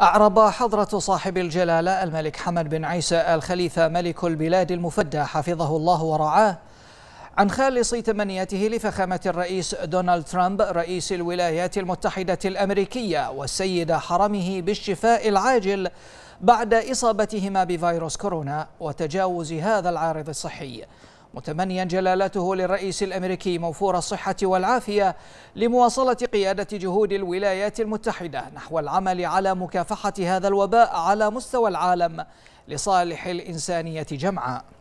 أعرب حضرة صاحب الجلالة الملك حمد بن عيسى الخليفة ملك البلاد المفدى حفظه الله ورعاه عن خالص تمنياته لفخامة الرئيس دونالد ترامب رئيس الولايات المتحدة الأمريكية والسيد حرمه بالشفاء العاجل بعد إصابتهما بفيروس كورونا وتجاوز هذا العارض الصحي متمنيا جلالته للرئيس الامريكي موفور الصحه والعافيه لمواصله قياده جهود الولايات المتحده نحو العمل على مكافحه هذا الوباء على مستوى العالم لصالح الانسانيه جمعاء